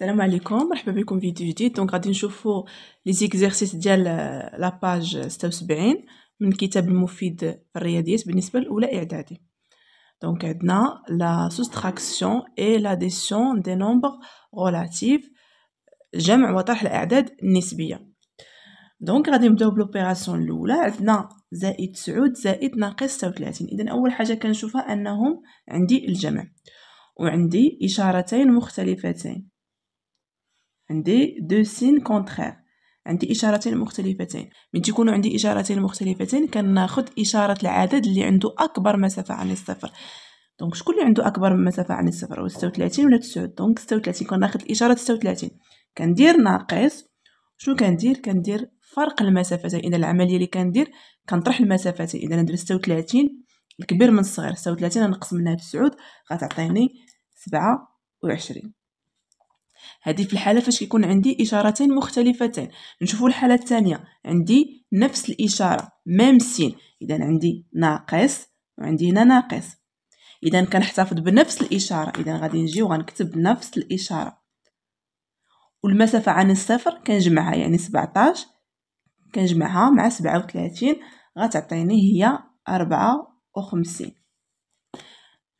السلام عليكم مرحبا بكم فيديو جديد دونك غادي نشوفوا لي زيكزارسيس ديال لاباج 76 من كتاب المفيد في الرياضيات بالنسبه لاولى اعدادي دونك عندنا لا سوستراكسيون اي لاديسيون دي نومبر غولاتيف جمع وطرح الاعداد النسبيه دونك غادي نبداو بلوبيراسيون الاولى عندنا زائد 9 زائد ناقص 36 اذا اول حاجه كنشوفها انهم عندي الجمع وعندي اشارتين مختلفتين عندي دو سين كونترير عندي إشارتين مختلفتين من تيكونوا عندي إشارتين مختلفتين كناخذ إشارة العدد اللي عنده أكبر مسافة عن الصفر دونك شكون اللي عنده أكبر مسافة عن الصفر هو 36 ولا 9 دونك 36 كناخذ الإشارة 36 كندير ناقص شنو كندير كندير فرق المسافتين إذا العملية اللي كندير كنطرح المسافتين إذا ندير 36 الكبير من الصغير 36 نقص منها 9 غتعطيني 27 هذه في الحاله فاش كيكون عندي اشارتين مختلفتين نشوفوا الحاله الثانيه عندي نفس الاشاره ميم سين اذا عندي ناقص وعندي هنا ناقص اذا كنحتفظ بنفس الاشاره اذا غادي نجي وغنكتب نفس الاشاره والمسافه عن الصفر كنجمعها يعني 17 كنجمعها مع 37 غتعطيني هي 54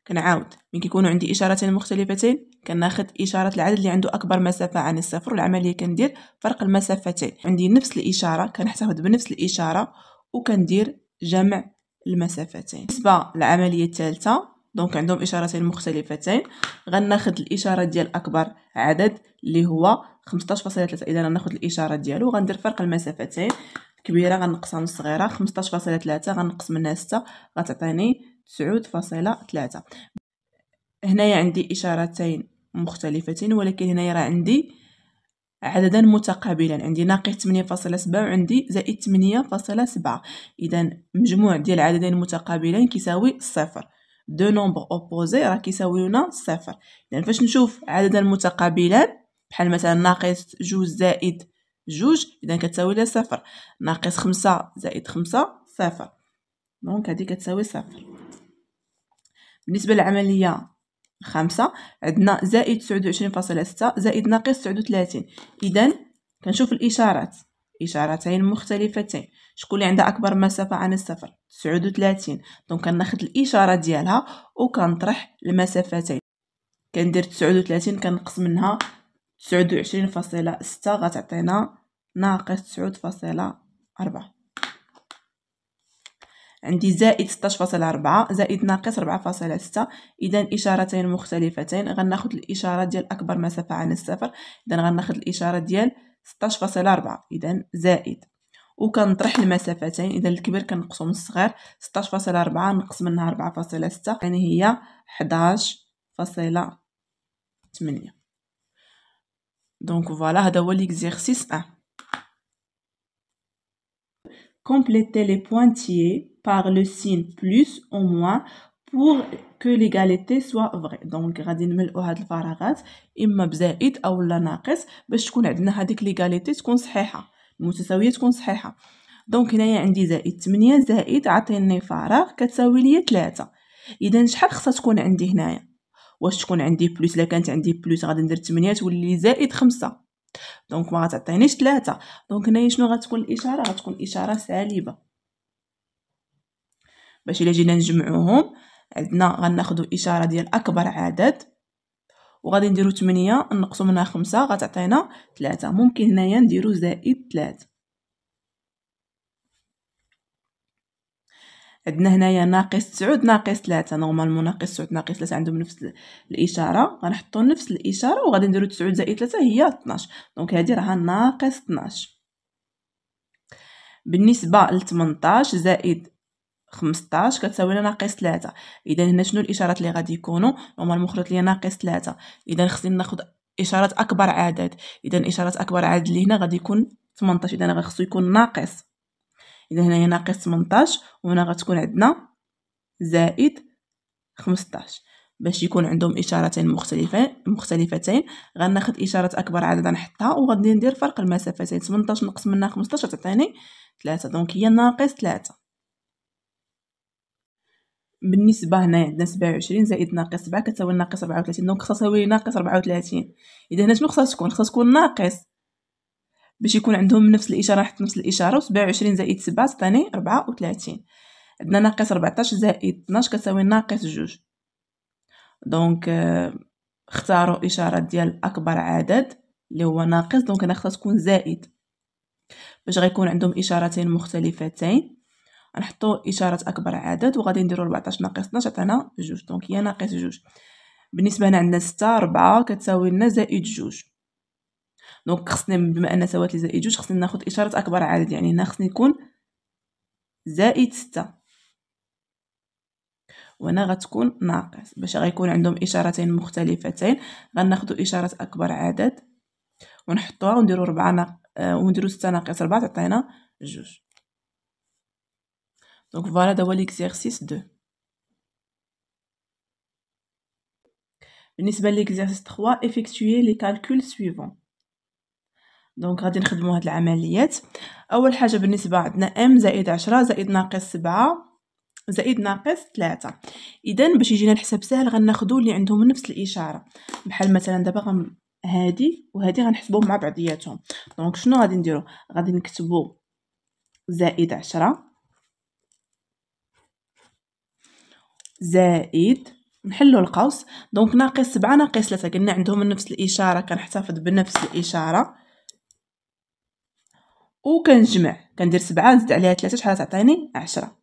كنعاود من كيكونوا عندي اشارتين مختلفتين كناخد إشارة العدد اللي عنده أكبر مسافة عن الصفر والعملية كندير فرق المسافتين عندي نفس الإشارة كنحتفظ بنفس الإشارة وكندير جمع المسافتين بالنسبة للعملية الثالثة دونك عندهم إشارتين مختلفتين غناخد الإشارة ديال أكبر عدد اللي هو 15.3 إذا غناخد الإشارة ديالو غندير فرق المسافتين كبيرة غنقصها من صغيرة 15.3 غنقص منها 6 غتعطيني 9.3 هنايا عندي إشارتين مختلفتين ولكن هنايا راه عندي عددا متقابلا عندي ناقص 8.7 وعندي زائد 8.7 اذا مجموع ديال العددين المتقابلين كيساوي صفر دو نومبر اوبوزي راه لنا صفر اذا فاش نشوف عددا متقابلا بحال مثلا ناقص جوج زائد جوج اذا كتساوي لي صفر ناقص خمسة زائد خمسة صفر دونك هادي كتساوي صفر بالنسبه للعمليه خمسة عندنا زائد تسعود وعشرين فاصلة ستة زائد ناقص تسعود وثلاثين إذا كنشوف الإشارات إشارتين مختلفتين شكون اللي عندها أكبر مسافة عن الصفر تسعود وثلاثين دونك كناخد الإشارة ديالها وكنطرح المسافتين كندير تسعود وثلاثين كنقص منها تسعود وعشرين فاصلة ستة غتعطينا ناقص تسعود فاصلة أربعة عندي زائد 16.4 زائد ناقص 4.6 اذا اشارتين مختلفتين غناخذ الاشاره ديال اكبر مسافه عن الصفر اذا غناخذ الاشاره ديال 16.4 اذا زائد وكنطرح المسافتين اذا الكبير كنقسم من الصغير 16.4 نقص منها 4.6 يعني هي 11.8 دونك فوالا هذا هو ليكزيرسيس 1 compléter les pointillés par le signe plus ou moins pour que l'égalité soit vraie دونك غادي نملئوا هاد الفراغات اما بزائد لا ناقص باش تكون عندنا هذيك ليغاليتي تكون صحيحه المتساويه تكون صحيحه دونك هنايا عندي زائد 8 زائد عطيني فراغ كتساوي ليا 3 اذا شحال خصها تكون عندي هنايا واش تكون عندي بلوس الا كانت عندي بلوس غادي ندير 8 تولي زائد 5 دونك ما غتعطينيش ثلاثة دونك هنايا شنو غتكون الاشاره غتكون اشاره سالبه باش الا جينا نجمعوهم عندنا غناخذوا اشاره ديال اكبر عدد وغادي نديرو 8 نقصوا منها 5 غتعطينا 3 ممكن هنايا نديرو زائد 3 عندنا هنايا ناقص تسعود ناقص ثلاثة نورمالمون ناقص تسعود ناقص ثلاثة عندهم نفس الإشارة غنحطو نفس الإشارة وغادي نديرو تسعود زائد ثلاثة هي اثناش دونك هادي راها ناقص اثناش بالنسبة لتمنطاش زائد خمسطاش كتساوي لنا ناقص ثلاثة اذا هنا شنو الاشارات اللي غادي يكونو نورمالمون خرجت ليا ناقص ثلاثة اذا خصني ناخد إشارات اكبر عدد اذا إشارات اكبر عدد اللي هنا غادي يكون 18 اذا خصو يكون ناقص اذا هنايا ناقص 18 وهنا غتكون عندنا زائد 15 باش يكون عندهم اشارتين مختلفين مختلفتين غناخد اشاره اكبر عدد غنحطها وغادي ندير فرق المسافتين 18 نقص منها 15 تعطيني 3 دونك هي ناقص 3 بالنسبه هنا عندنا 27 زائد ناقص 7 كتساوي ناقص 34 دونك خصها تساوي ناقص 34 اذا هنا شنو خصها تكون خصها تكون ناقص باش يكون عندهم نفس الاشاره حتى نفس الاشاره و27 زائد 7 ثاني 34 عندنا ناقص 14 زائد 12 كتساوي ناقص 2 دونك آه، اختاروا اشاره ديال اكبر عدد اللي هو ناقص دونك انا خصها تكون زائد باش غيكون عندهم اشارتين مختلفتين نحطوا اشاره اكبر عدد وغادي نديروا 14 ناقص 12 عطانا جوج دونك هي ناقص جوج بالنسبه لنا عندنا 6 4 كتساوي لنا زائد جوج دونك خصنا بما ان سوات لي زائد جوج خصني ناخد اشاره اكبر عدد يعني هنا خصني يكون زائد ستة وهنا غتكون ناقص باش غيكون عندهم اشارتين مختلفتين غناخدو اشاره اكبر عدد ونحطوها ونديرو ربعة ناق... آه، ونديرو ستة ناقص ربعة تعطينا جوج دونك فوالا هذا هو ليكزيرسيس دو بالنسبة ليكزيرسيس 3 افيكتويي لي كالكول سويفون دونك غادي نخدمو هاد العمليات اول حاجه بالنسبه عندنا ام زائد عشرة زائد ناقص سبعة زائد ناقص 3 اذا باش يجينا الحساب ساهل غناخدو اللي عندهم نفس الاشاره بحال مثلا دابا غن هادي وهادي غنحسبوهم مع بعضياتهم دونك شنو غادي نديرو غادي نكتبو زائد عشرة زائد نحلو القوس دونك ناقص سبعة ناقص 3 قلنا عندهم نفس الإشارة كنحتفظ بنفس الإشارة وكنجمع كندير سبعة نزيد عليها ثلاثة شحال تعطيني عشرة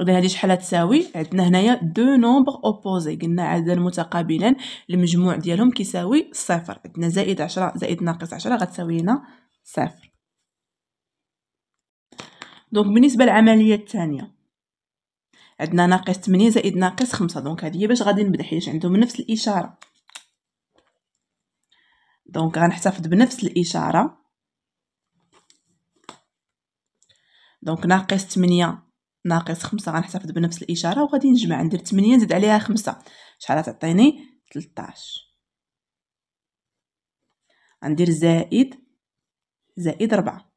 إذا هذه شحال تساوي عندنا هنايا دو نومبغ أوبوزي قلنا عددا متقابلا المجموع ديالهم كيساوي صفر عندنا زائد عشرة زائد ناقص عشرة غتساوي لنا صفر دونك بالنسبة للعملية الثانية عندنا ناقص 8 زائد ناقص 5 دونك هذه هي باش غادي نبدا حيت عندهم نفس الإشارة دونك غنحتفظ بنفس الاشاره دونك ناقص 8 ناقص 5 غنحتفظ بنفس الاشاره وغادي نجمع ندير 8 زد عليها 5 شحال تعطيني 13 غندير زائد زائد 4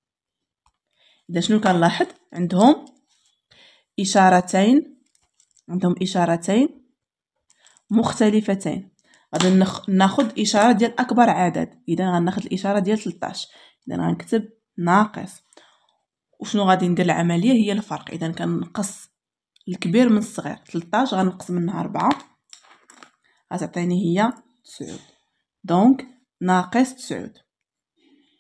اذا شنو كنلاحظ عندهم اشارتين عندهم اشارتين مختلفتين غادي نخ... ناخد اشاره ديال اكبر عدد اذا غناخد الاشاره ديال 13 اذا غنكتب ناقص وشنو غادي ندير العمليه هي الفرق اذا كنقص الكبير من الصغير 13 غنقص منها 4 غتعطيني هي 9 دونك ناقص 9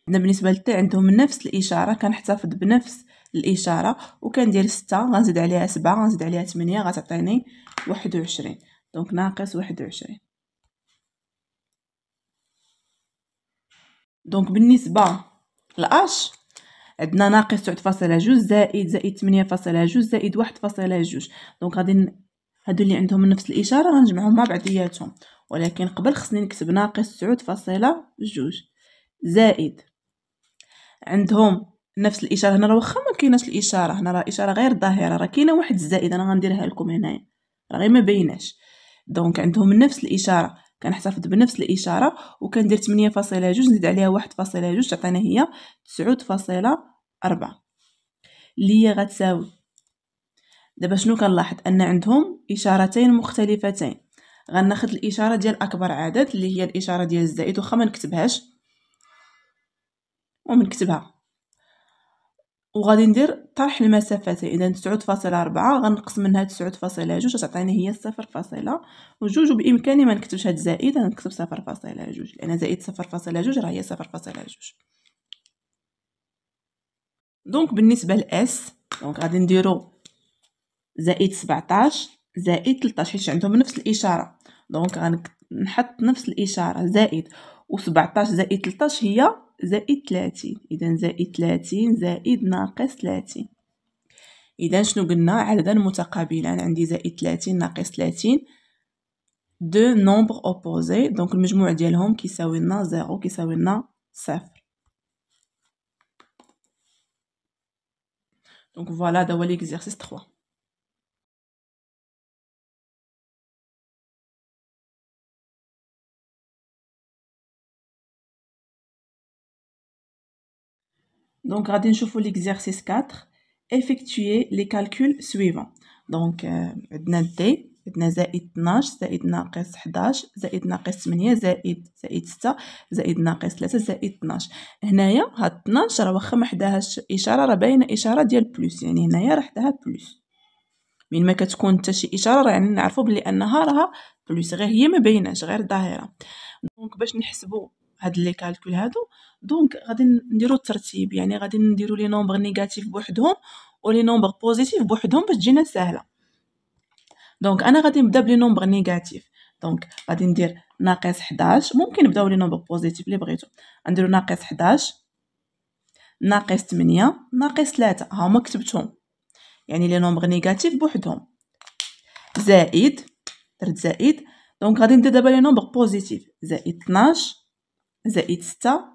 بالنسبه للتي عندهم نفس الاشاره كنحتفظ بنفس الاشاره وكندير 6 غنزيد عليها 7 غنزيد عليها 8 غتعطيني 21 دونك ناقص 21 دونك بالنسبه لاش عندنا ناقص 9.2 زائد زائد 8.2 زائد 1.2 دونك غادي هادو اللي عندهم نفس الاشاره غنجمعهم مع بعضياتهم ولكن قبل خصني نكتب ناقص 9.2 زائد عندهم نفس الاشاره هنا راه واخا ما كايناش الاشاره هنا راه اشاره غير ظاهره راه كاينه واحد الزائد انا غنديرها لكم هنايا راه غير ما بيناش دونك عندهم نفس الاشاره كنحتفظ بنفس الاشاره وكندير 8.2 نزيد عليها 1.2 تعطينا هي 9.4 اللي هي غتساوي دابا شنو كنلاحظ ان عندهم اشارتين مختلفتين غناخد الاشاره ديال اكبر عدد اللي هي الاشاره ديال الزائد وخا منكتبهاش ومنكتبها وغادي ندير طرح المسافات اذا 9.4 غنقص منها 9.2 تعطيني هي 0.2 وبامكاني ما نكتبش هاد زائد غنكتب 0.2 لان زائد 0.2 راه هي 0.2 دونك بالنسبه لاس دونك غادي نديرو زائد 17 زائد 13 حيت عندهم نفس الاشاره دونك غنحط نفس الاشاره زائد و17 زائد 13 هي زائد 30 اذا زائد 30 زائد ناقص 30 اذا شنو قلنا عددا متقابلا عندي زائد 30 ناقص 30 دو نومبر اوبوزي دونك المجموع ديالهم كيساوي لنا زيرو كيساوي لنا صفر دونك فوالا هذا هو ليكزيرسيس 3 Donc, غادي نشوفو l'exercice 4. Effectuez les calculs suivants. Donc, عندنا D, عندنا زائد 12 زائد ناقص 11 زائد ناقص 8 زائد زائد 6 زائد ناقص 3 زائد 12 هنايا هاد 12 راه واخا ما حداهاش اشاره راه باينه اشاره ديال بلوس يعني هنايا راه حداها بلوس من ما كتكون حتى شي اشاره راه يعني نعرفوا بلي انها راها بلوس غير هي ما بايناش غير ظاهره دونك باش نحسبوا هاد لي كالكول هادو دونك غادي نديرو الترتيب يعني غادي نديرو لي نومبر نيجاتيف بوحدهم ولي نومبر بوزيتيف بوحدهم باش تجينا ساهله دونك انا غادي نبدا بلي نومبر نيجاتيف دونك غادي ندير ناقص 11 ممكن نبداو لي نومبر بوزيتيف لي بغيتو نديرو ناقص 11 ناقص 8 ناقص 3 ها هما كتبتهم يعني لي نومبر نيجاتيف بوحدهم زائد درت زائد دونك غادي ندير دابا لي نومبر بوزيتيف زائد 12 زائد ستة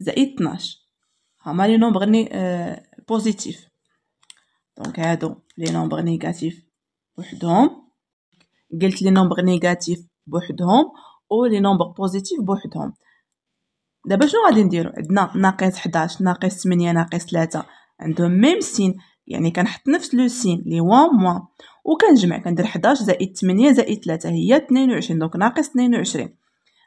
زائد اتناش هما لي نومبر ني آه، بوزيتيف دونك هادو لي نومبر نيجاتيف بوحدهم قلت لي نومبر نيجاتيف بوحدهم و لي نومبر بوزيتيف بوحدهم دابا شنو غادي نديرو عندنا ناقص 11 ناقص 8 ناقص 3 عندهم ميم سين يعني كنحط نفس لو سين لي هو موا وكنجمع كندير 11 زائد 8 زائد 3 هي 22 دونك ناقص 22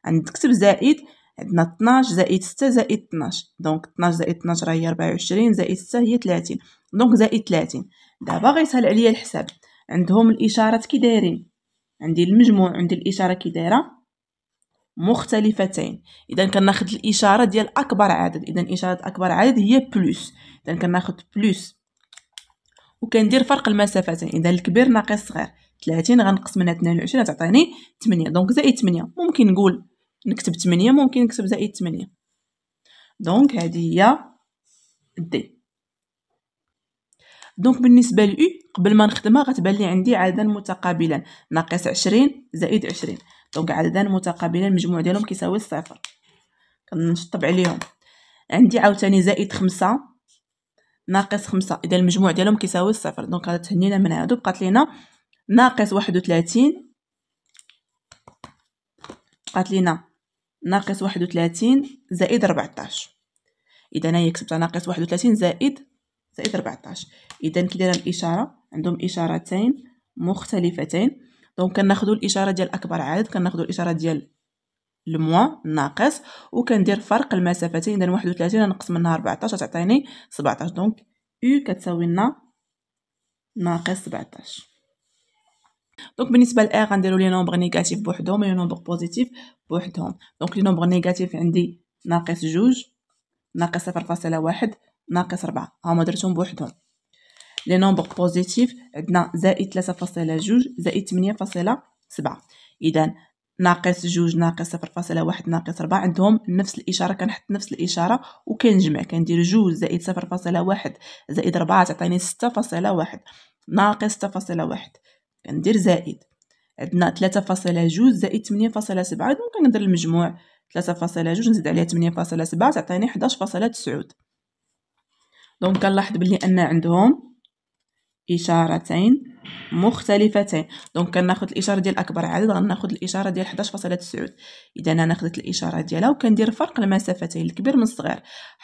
عندك تكتب زائد عندنا 12 زائد 6 زائد 12 دونك 12 زائد 12 راهي 24 زائد 6 هي 30 دونك زائد 30 دابا غيسهل عليا الحساب عندهم الاشارات كي دايرين عندي المجموع عندي الاشاره كي دايره مختلفتين اذا كناخذ الاشاره ديال اكبر عدد اذا اشاره اكبر عدد هي بلس اذا كناخذ بلس وكندير فرق المسافتين اذا الكبير ناقص صغير 30 غنقسم منها 22 تعطيني 8 دونك زائد 8 ممكن نقول نكتب 8 ممكن نكتب زائد 8 دونك هذه هي دي دونك بالنسبه لو قبل ما نخدمها غتبان لي عندي عددا متقابلا ناقص 20 زائد 20 دونك عددا متقابلا المجموع ديالهم كيساوي الصفر كنشطب عليهم عندي عاوتاني زائد 5 ناقص 5 اذا المجموع ديالهم كيساوي الصفر دونك تهنينا من هادو بقات لينا ناقص 31 بقات لينا ناقص واحد وثلاثين زائد ربعتاش إذا أنايا كتبتها ناقص واحد وثلاثين زائد زائد ربعتاش إذا كي دايرة الإشارة عندهم إشارتين مختلفتين دونك كناخدو الإشارة ديال أكبر عدد كناخدو الإشارة ديال الموان ناقص وكندير فرق المسافتين إذا واحد وثلاثين نقص منها ربعتاش تعطيني سبعتاش دونك أو كتساوي لنا ناقص سبعتاش دونك بالنسبه للاي غنديرو لي نومبر نيجاتيف بوحدهم لي نومبر بوزيتيف بوحدهم دونك لي نومبر نيجاتيف عندي ناقص جوج ناقص صفر فاصلة واحد ناقص ربعة هما درتهم بوحدهم لي نومبر بوزيتيف عندنا زائد ثلاثة فاصلة جوج زائد ثمانية فاصلة سبعة إذا ناقص جوج ناقص صفر فاصلة واحد ناقص ربعة عندهم نفس الإشارة كنحط نفس الإشارة وكنجمع كندير جوج زائد صفر فاصلة واحد زائد ربعة تعطيني ستة فاصلة واحد ناقص ستة فاصلة واحد كندير زائد عندنا 3.2 زائد 8.7 دونك كندير المجموع 3.2 نزيد عليها 8.7 تعطيني 11.9 دونك كنلاحظ بلي ان عندهم اشارتين مختلفتين دونك كناخذ الاشاره ديال اكبر عدد غناخذ الاشاره ديال 11.9 اذا انا خدت الاشاره ديالها وكندير فرق المسافتين الكبير من الصغير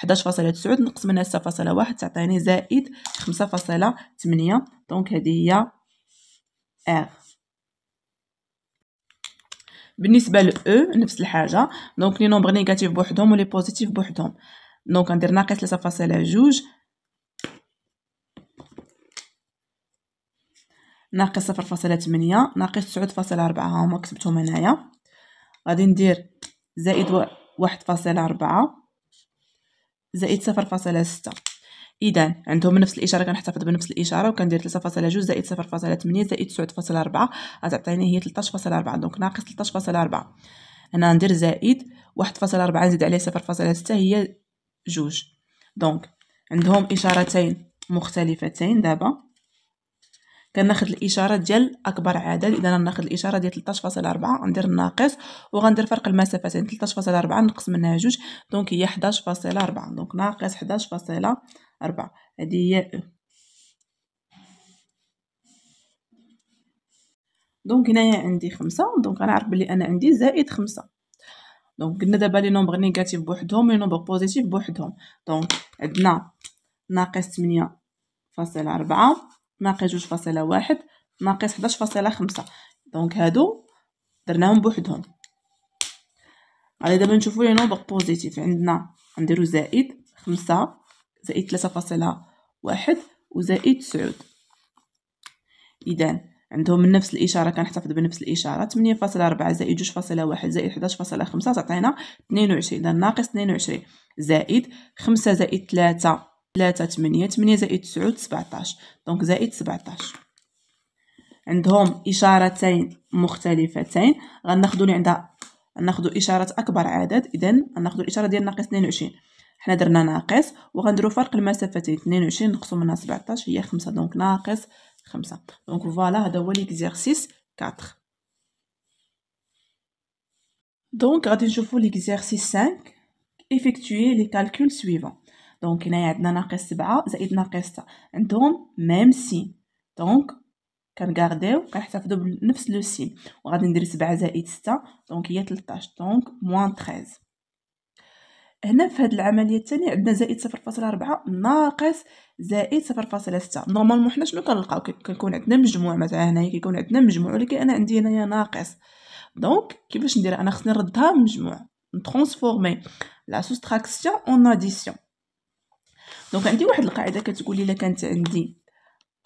11.9 نقص منها واحد تعطيني زائد 5.8 دونك هذه هي R بالنسبة ل E نفس الحاجة دونك لي نومبر نيجاتيف بوحدهم ولي بوزيتيف بوحدهم دونك غندير ناقص تلاتة فاصلة جوج ناقص صفر فاصلة تمنية ناقص تسعود فاصلة ربعة هاهما كتبتهم هنايا غادي ندير زائد واحد فاصلة ربعة زائد صفر فاصلة ستة اذا عندهم نفس الاشاره كنحتفظ بنفس الاشاره وكندير 3.2 زائد 0.8 زائد 9.4 غتعطيني هي 13.4 دونك ناقص 13.4 هنا ندير زائد 1.4 نزيد عليه 0.6 هي جوج دونك عندهم اشارتين مختلفتين دابا كناخد الاشاره ديال اكبر عدد اذا ناخذ الاشاره ديال 13.4 غندير الناقص وغندير فرق فاصلة 13.4 نقص منها جوج دونك هي 11.4 دونك ناقص 11.4 هذه هي او دونك هنايا عندي خمسة دونك غنعرف بلي انا عندي زائد خمسة دونك قلنا دابا لي نومبر نيجاتيف بوحدهم لي نومبر بوزيتيف بوحدهم دونك عندنا ناقص تمنية فاصلة ربعة ناقص جوج فاصلة واحد ناقص حداش فاصلة خمسة دونك هادو درناهم بوحدهم غادي دابا نشوفو لي نومبر بوزيتيف عندنا نديرو زائد خمسة زائد ثلاثة فاصلة واحد وزائد تسعود إذا عندهم نفس الإشارة كنحتفظ بنفس الإشارة تمنية فاصلة ربعة زائد جوج فاصلة واحد زائد حداش فاصلة خمسة تعطينا اثنين وعشرين إذا ناقص اثنين وعشرين زائد خمسة زائد ثلاثة 3 8 8 زائد 9 17 دونك زائد 17 عندهم اشارتين مختلفتين غناخذوا لي عندها غناخذوا اشاره اكبر عدد اذا غناخذوا الاشاره ديال ناقص 22 حنا درنا ناقص وغنديروا فرق المسافتين 22 نقصوا منها 17 هي 5 دونك ناقص 5 دونك فوالا هذا هو ليكزيرسيس 4 دونك غادي نشوفو ليكزيرسيس 5 effectuer les calculs suivants دونك هنايا عندنا ناقص سبعة زائد ناقص ستة عندهم ميم سين دونك كنكارديو كنحتفظو بنفس لو سين وغادي ندير سبعة زائد ستة دونك هي تلطاش دونك موان تخيز هنا في هاد العمليه التانية عندنا زائد صفر فاصلة ربعة ناقص زائد صفر فاصلة ستة نورمالمون حنا شنو كنلقاو كيكون عندنا مجموع مثلا هنايا كيكون عندنا مجموع ولكن انا عندي هنايا ناقص دونك كيفاش ندير انا خصني نردها مجموع نترونسفورمي لا سوستراكسيون اون اديسيون دونك عندي واحد القاعده كتقول الا كانت عندي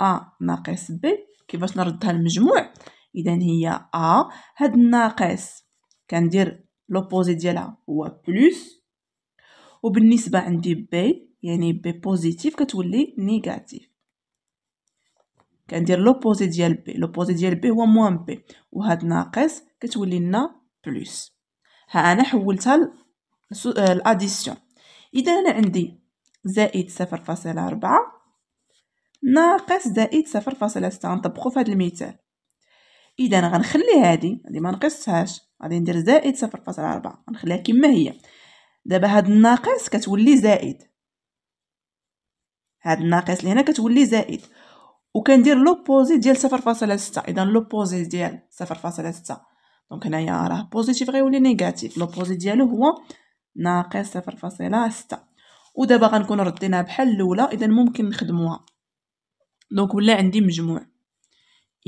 ا ناقص ب كيفاش نردها المجموع اذا هي ا هاد الناقص كندير لوبوزي ديالها هو بلس وبالنسبه عندي بي يعني بي بوزيتيف كتولي نيجاتيف كندير لوبوزي ديال بي لوبوزي ديال بي هو موان بي وهاد ناقص كتولي لنا بلس ها انا حولتها لاديسيون اذا انا عندي زائد صفر فاصلة ربعة ناقص زائد صفر فاصلة ستة غنطبقو في هذا المثال اذا غنخلي هادي هادي منقصهاش غادي ندير زائد صفر فاصلة ربعة غنخليها كما هي دابا هاد الناقص كتولي زائد هاد الناقص اللي هنا كتولي زائد وكندير لوبوزي ديال صفر فاصلة ستة اذا لوبوزي ديال صفر فاصلة ستة دونك هنايا راه بوزيتيف غيولي نيجاتيف لوبوزي ديالو هو ناقص صفر فاصلة ستة ودابا غنكون رديناها بحال الاولى اذا ممكن نخدموها دونك ولا عندي مجموع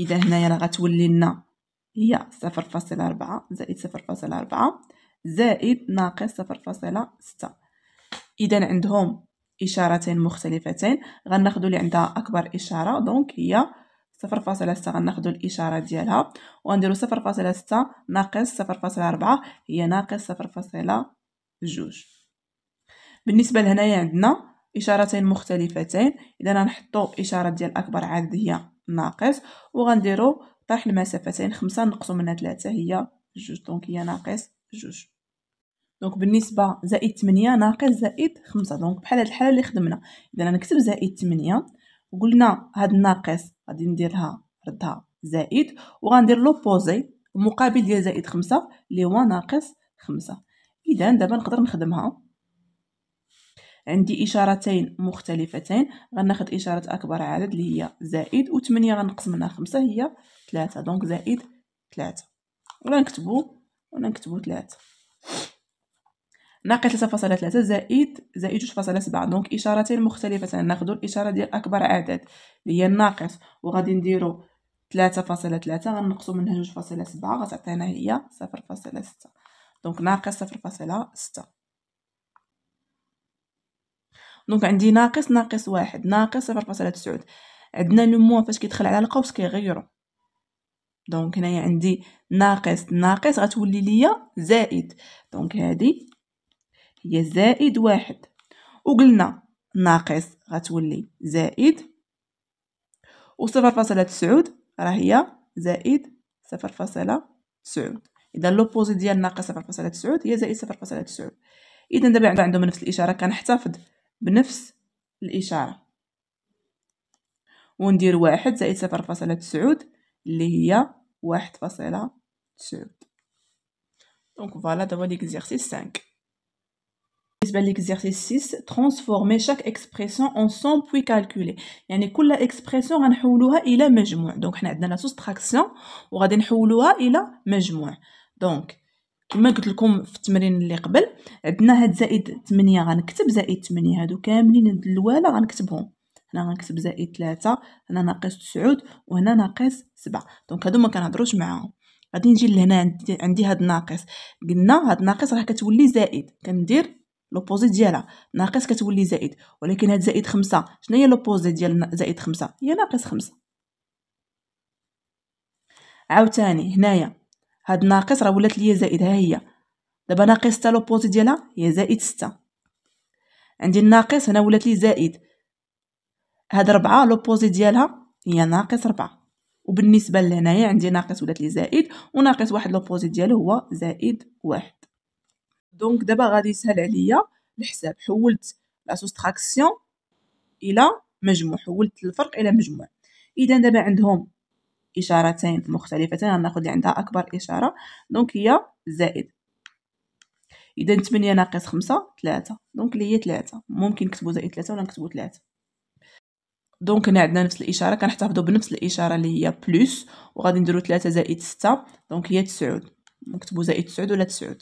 اذا هنايا راه غتولي لنا هي صفر فاصلة ربعة زائد صفر فاصلة ربعة زائد ناقص صفر فاصلة ستة اذا عندهم اشارتين مختلفتين غناخذوا اللي عندها اكبر اشاره دونك هي صفر فاصلة ستة غناخدو الإشارة ديالها وغنديروا صفر فاصلة ستة ناقص صفر فاصلة ربعة هي ناقص صفر فاصلة جوج بالنسبه لهنايا عندنا اشارتين مختلفتين اذا غنحطو اشاره ديال اكبر عدد هي ناقص وغنديرو طرح المسافتين خمسة نقصو منها تلاتة هي جوج دونك هي ناقص جوج دونك بالنسبه زائد تمنية ناقص زائد خمسة دونك بحال هاد الحاله اللي خدمنا اذا غنكتب زائد تمنية وقلنا هاد الناقص غادي نديرها ردها زائد وغندير لوبوزي المقابل ديال زائد خمسة اللي هو ناقص خمسة اذا دابا نقدر نخدمها عندي إشارتين مختلفتين غناخد إشارة أكبر عدد اللي هي زائد تمنية غنقص منها خمسة هي تلاتة دونك زائد ثلاثة وغنكتبو غنكتبو تلاتة ناقص ثلاثة فاصلة ثلاثة زائد زائد جوج فاصلة سبعة دونك إشارتين مختلفتين ناخدو الإشارة ديال أكبر عدد اللي هي الناقص وغادي نديرو ثلاثة فاصلة ثلاثة غنقصو منها جوج فاصلة سبعة غتعطينا هي صفر فاصلة ستة دونك ناقص صفر فاصلة ستة دونك عندي ناقص ناقص واحد ناقص صفر فاصلة تسعود عندنا لو موان فاش كيدخل على القوس كيغيرو دونك هنايا عندي ناقص ناقص غتولي ليا زائد دونك هادي هي زائد واحد وقلنا ناقص غتولي زائد وصفر فاصلة تسعود راه هي زائد صفر فاصلة تسعود اذا لوبوزي ديال ناقص صفر فاصلة تسعود هي زائد صفر فاصلة تسعود اذا دابا عندهم نفس الاشاره كنحتفظ بنفس الإشارة وندير واحد زائد صفر فاصلة تسعود اللي هي واحد فاصلة تسعود دونك فوالا دابا ليكزيرسيس 5 بالنسبه ليكزيرسيس سيس ترانسفورمي شاك اكسبريسيون اون سون بوي كالكولي يعني كل اكسبريسيون غنحولوها الى مجموع دونك حنا عندنا لا سوستراكسيون وغادي نحولوها الى مجموع دونك كما قلت لكم في التمرين اللي قبل عندنا هاد زائد 8 غنكتب زائد 8 هادو كاملين هاد الاولى غنكتبهم هنا غنكتب زائد 3 هنا ناقص 9 وهنا ناقص 7 دونك هادو ما كنهضروش معاهم غادي نجي لهنا عندي, هاد ناقص قلنا هاد ناقص راه كتولي زائد كندير لوبوزيت ديالها ناقص كتولي زائد ولكن هاد زائد 5 شنو هي لوبوزيت ديال زائد 5 هي ناقص 5 عاوتاني هنايا هاد ناقص راه ولات ليا زائد ها هي دابا ناقص تا لوبوزي ديالها هي زائد ستة عندي الناقص هنا ولات لي زائد هاد ربعة لوبوزي ديالها هي ناقص ربعة وبالنسبة لهنايا عندي ناقص ولات لي زائد وناقص واحد لوبوزي ديالو هو زائد واحد دونك دابا غادي يسهل عليا الحساب حولت لا سوستراكسيون الى مجموع حولت الفرق الى مجموع اذا دابا عندهم إشارتين مختلفتين غناخد اللي عندها أكبر إشارة دونك هي زائد إذا 8 ناقص 5 3 دونك اللي هي 3 ممكن نكتبو زائد 3 ولا نكتبو 3 دونك هنا عندنا نفس الإشارة كنحتفظوا بنفس الإشارة اللي هي بلس وغادي نديرو 3 زائد 6 دونك هي 9 نكتبو زائد 9 ولا 9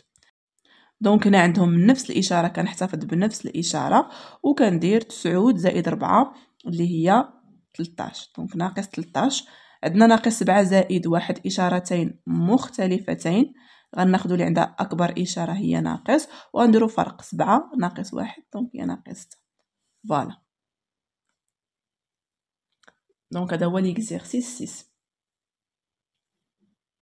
دونك هنا عندهم نفس الإشارة كنحتفظ بنفس الإشارة وكندير 9 زائد 4 اللي هي 13 دونك ناقص 13 عندنا ناقص سبعة زائد واحد إشارتين مختلفتين غناخدو اللي عندها أكبر إشارة هي ناقص وغنديرو فرق سبعة ناقص واحد دونك هي ناقص فوالا دونك هذا هو ليكزيرسيس سيس